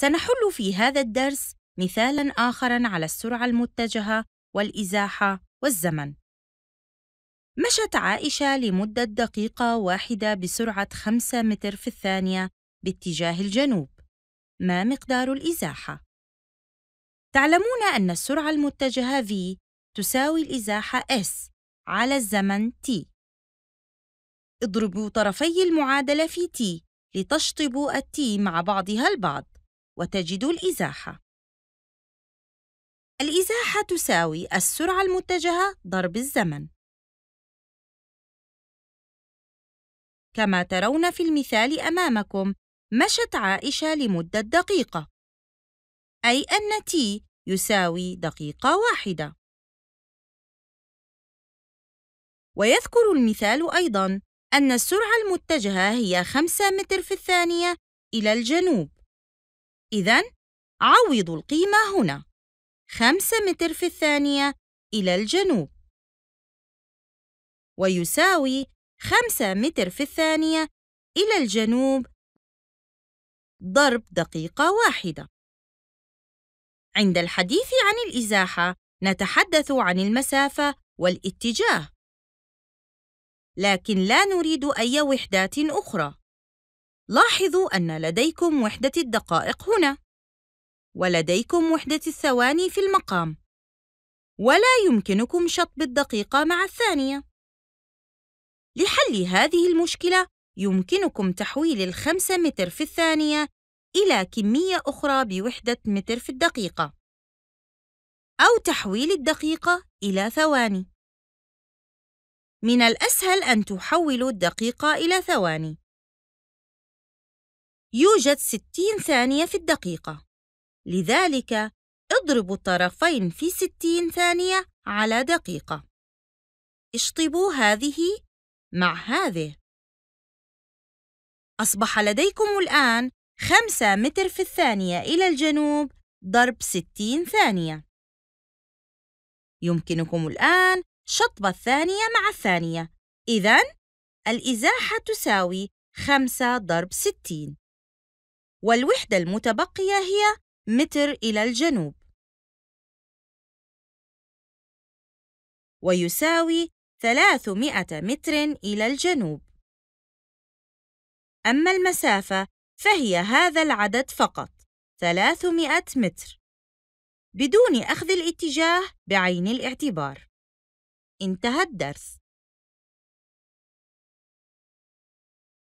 سنحل في هذا الدرس مثالاً آخراً على السرعة المتجهة والإزاحة والزمن. مشت عائشة لمدة دقيقة واحدة بسرعة خمسه متر في الثانية باتجاه الجنوب. ما مقدار الإزاحة؟ تعلمون أن السرعة المتجهة v تساوي الإزاحة s على الزمن t. اضربوا طرفي المعادلة في t لتشطبوا التي مع بعضها البعض. وتجد الإزاحة الإزاحة تساوي السرعة المتجهة ضرب الزمن كما ترون في المثال أمامكم مشت عائشة لمدة دقيقة أي أن t يساوي دقيقة واحدة ويذكر المثال أيضاً أن السرعة المتجهة هي 5 متر في الثانية إلى الجنوب إذا عوضوا القيمة هنا خمسة متر في الثانية إلى الجنوب ويساوي خمسة متر في الثانية إلى الجنوب ضرب دقيقة واحدة عند الحديث عن الإزاحة نتحدث عن المسافة والاتجاه لكن لا نريد أي وحدات أخرى لاحظوا أن لديكم وحدة الدقائق هنا، ولديكم وحدة الثواني في المقام، ولا يمكنكم شطب الدقيقة مع الثانية. لحل هذه المشكلة، يمكنكم تحويل الخمسة متر في الثانية إلى كمية أخرى بوحدة متر في الدقيقة، أو تحويل الدقيقة إلى ثواني. من الأسهل أن تحولوا الدقيقة إلى ثواني. يوجد 60 ثانية في الدقيقة لذلك اضربوا الطرفين في 60 ثانية على دقيقة اشطبوا هذه مع هذه أصبح لديكم الآن 5 متر في الثانية إلى الجنوب ضرب 60 ثانية يمكنكم الآن شطب الثانية مع الثانية إذا الإزاحة تساوي 5 ضرب 60 والوحدة المتبقية هي متر إلى الجنوب ويساوي 300 متر إلى الجنوب أما المسافة فهي هذا العدد فقط 300 متر بدون أخذ الاتجاه بعين الاعتبار انتهى الدرس